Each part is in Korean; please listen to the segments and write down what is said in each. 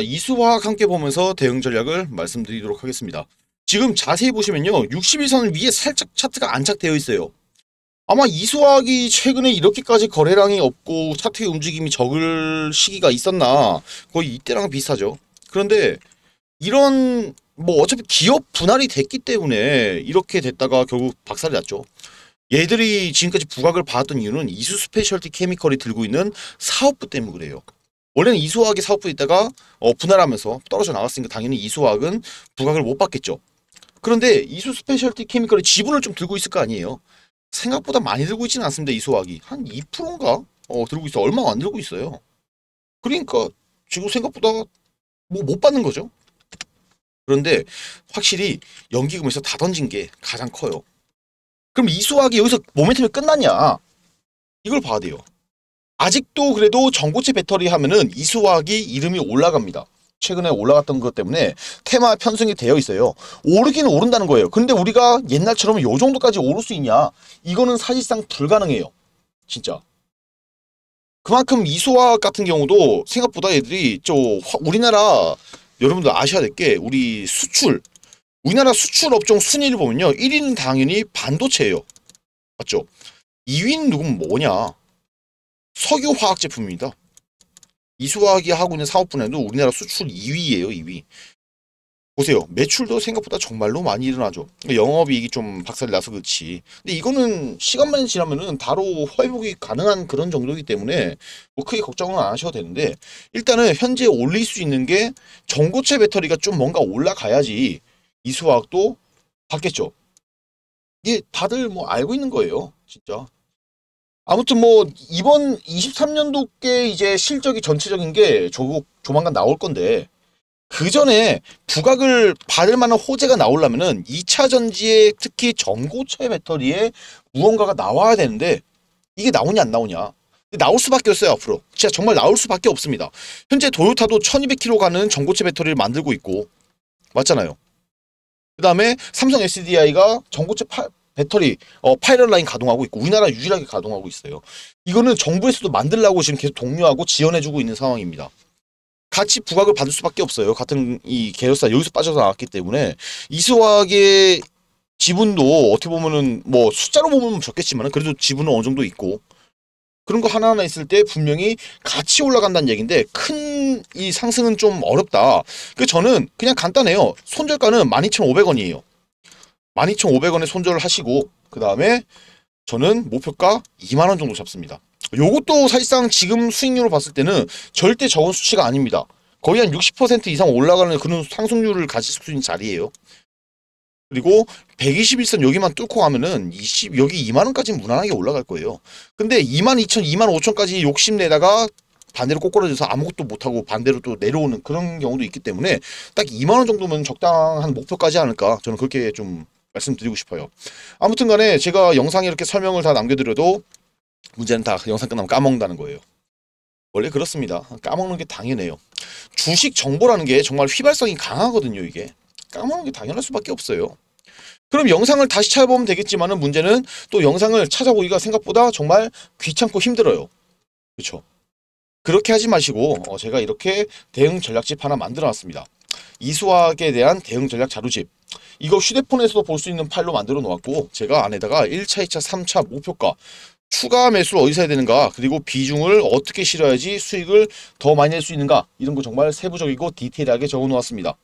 이수와 화 함께 보면서 대응 전략을 말씀드리도록 하겠습니다. 지금 자세히 보시면요. 62선 위에 살짝 차트가 안착되어 있어요. 아마 이수학이 최근에 이렇게까지 거래량이 없고 차트의 움직임이 적을 시기가 있었나 거의 이때랑 비슷하죠. 그런데 이런 뭐 어차피 기업 분할이 됐기 때문에 이렇게 됐다가 결국 박살이 났죠. 얘들이 지금까지 부각을 받았던 이유는 이수 스페셜티 케미컬이 들고 있는 사업부 때문에 그래요. 원래는 이수학이 사업부있다가 어, 분할하면서 떨어져 나갔으니까 당연히 이수학은 부각을 못 받겠죠. 그런데 이수 스페셜티 케미컬의 지분을 좀 들고 있을 거 아니에요. 생각보다 많이 들고 있지는 않습니다. 이수학이 한 2%인가 어, 들고 있어. 얼마 안 들고 있어요. 그러니까 지금 생각보다 뭐 못 받는 거죠. 그런데 확실히 연기금에서 다 던진 게 가장 커요. 그럼 이수학이 여기서 모멘텀이 끝났냐? 이걸 봐야 돼요. 아직도 그래도 전고체 배터리 하면은 이수화학이 이름이 올라갑니다. 최근에 올라갔던 것 때문에 테마 편승이 되어 있어요. 오르기는 오른다는 거예요. 근데 우리가 옛날처럼 요 정도까지 오를 수 있냐? 이거는 사실상 불가능해요. 진짜. 그만큼 이수화 같은 경우도 생각보다 얘들이 저 우리나라 여러분들 아셔야 될 게 우리 수출 우리나라 수출 업종 순위를 보면요. 1위는 당연히 반도체예요. 맞죠? 2위는 누군 뭐냐? 석유화학 제품입니다. 이수화학이 하고 있는 사업 분야도 우리나라 수출 2위예요. 2위. 보세요. 매출도 생각보다 정말로 많이 일어나죠. 그러니까 영업이익이 좀 박살이 나서 그렇지. 근데 이거는 시간만 지나면은 바로 회복이 가능한 그런 정도이기 때문에 뭐 크게 걱정은 안 하셔도 되는데 일단은 현재 올릴 수 있는 게 전고체 배터리가 좀 뭔가 올라가야지 이수화학도 받겠죠. 이게 다들 뭐 알고 있는 거예요. 진짜. 아무튼 뭐 이번 23년도께 이제 실적이 전체적인 게 조, 조만간 나올 건데 그 전에 부각을 받을 만한 호재가 나오려면은 2차 전지에 특히 전고체 배터리에 무언가가 나와야 되는데 이게 나오냐 안 나오냐 나올 수밖에 없어요 앞으로 진짜 정말 나올 수밖에 없습니다 현재 도요타도 1200km 가는 전고체 배터리를 만들고 있고 맞잖아요 그 다음에 삼성 SDI가 전고체 배터리 어, 파일럿 라인 가동하고 있고 우리나라 유일하게 가동하고 있어요. 이거는 정부에서도 만들라고 지금 계속 독려하고 지원해주고 있는 상황입니다. 같이 부각을 받을 수밖에 없어요. 같은 이 계열사 여기서 빠져서 나왔기 때문에 이수학의 지분도 어떻게 보면은 뭐 숫자로 보면 적겠지만 그래도 지분은 어느 정도 있고 그런 거 하나하나 있을 때 분명히 같이 올라간다는 얘기인데 큰 이 상승은 좀 어렵다. 그 저는 그냥 간단해요. 손절가는 12,500원이에요. 12,500원에 손절을 하시고 그 다음에 저는 목표가 2만원 정도 잡습니다. 요것도 사실상 지금 수익률을 봤을 때는 절대 적은 수치가 아닙니다. 거의 한 60% 이상 올라가는 그런 상승률을 가질 수 있는 자리예요. 그리고 121선 여기만 뚫고 가면은 20, 여기 2만원까지 무난하게 올라갈 거예요. 근데 2만 2천, 2 0 0천까지 욕심내다가 반대로 꼬꾸라져서 아무것도 못하고 반대로 또 내려오는 그런 경우도 있기 때문에 딱 2만원 정도면 적당한 목표까지 않을까 저는 그렇게 좀 말씀드리고 싶어요. 아무튼 간에 제가 영상에 이렇게 설명을 다 남겨드려도 문제는 다 영상 끝나면 까먹는다는 거예요. 원래 그렇습니다. 까먹는 게 당연해요. 주식 정보라는 게 정말 휘발성이 강하거든요. 이게 까먹는 게 당연할 수밖에 없어요. 그럼 영상을 다시 찾아보면 되겠지만 문제는 또 영상을 찾아보기가 생각보다 정말 귀찮고 힘들어요. 그렇죠? 그렇게 하지 마시고 어, 제가 이렇게 대응 전략집 하나 만들어 놨습니다. 이수학에 대한 대응 전략 자료집 이거 휴대폰에서도 볼 수 있는 파일로 만들어 놓았고 제가 안에다가 1차, 2차, 3차 목표가 추가 매수를 어디서 해야 되는가 그리고 비중을 어떻게 실어야지 수익을 더 많이 낼 수 있는가 이런 거 정말 세부적이고 디테일하게 적어 놓았습니다.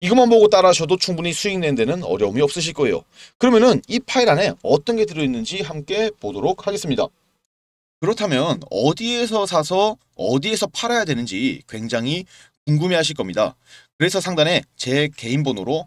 이것만 보고 따라하셔도 충분히 수익 낸 데는 어려움이 없으실 거예요. 그러면은 이 파일 안에 어떤 게 들어있는지 함께 보도록 하겠습니다. 그렇다면 어디에서 사서 어디에서 팔아야 되는지 굉장히 궁금해 하실 겁니다. 그래서 상단에 제 개인 번호로